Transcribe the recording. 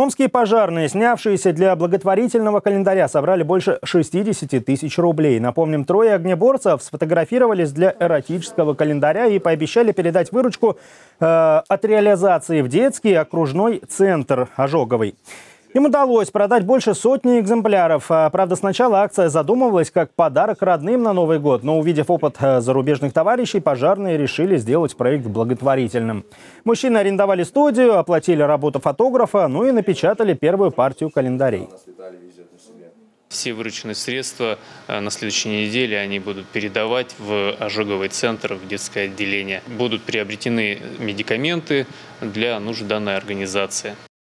Омские пожарные, снявшиеся для благотворительного календаря, собрали больше 60 тысяч рублей. Напомним, трое огнеборцев сфотографировались для эротического календаря и пообещали передать выручку э, от реализации в детский окружной центр Ожоговый. Им удалось продать больше сотни экземпляров. А, правда, сначала акция задумывалась как подарок родным на Новый год, но увидев опыт э, зарубежных товарищей, пожарные решили сделать проект благотворительным. Мужчины арендовали студию, оплатили работу фотографа, ну и напечатали первую партию календарей. Все вырученные средства э, на следующей неделе они будут передавать в ожоговый центр, в детское отделение. Будут приобретены медикаменты для нужд данной организации.